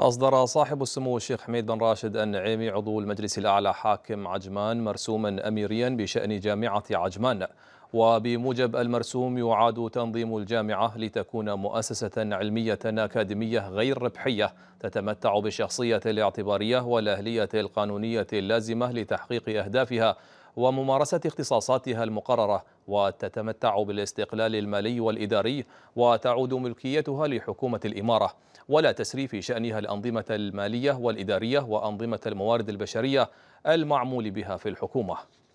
أصدر صاحب السمو الشيخ حميد بن راشد النعيمي عضو المجلس الأعلى حاكم عجمان مرسوما أميريا بشأن جامعة عجمان وبموجب المرسوم يعاد تنظيم الجامعة لتكون مؤسسة علمية أكاديمية غير ربحية تتمتع بالشخصية الاعتبارية والأهلية القانونية اللازمة لتحقيق أهدافها وممارسة اختصاصاتها المقررة وتتمتع بالاستقلال المالي والإداري وتعود ملكيتها لحكومة الإمارة ولا تسري في شأنها الأنظمة المالية والإدارية وأنظمة الموارد البشرية المعمول بها في الحكومة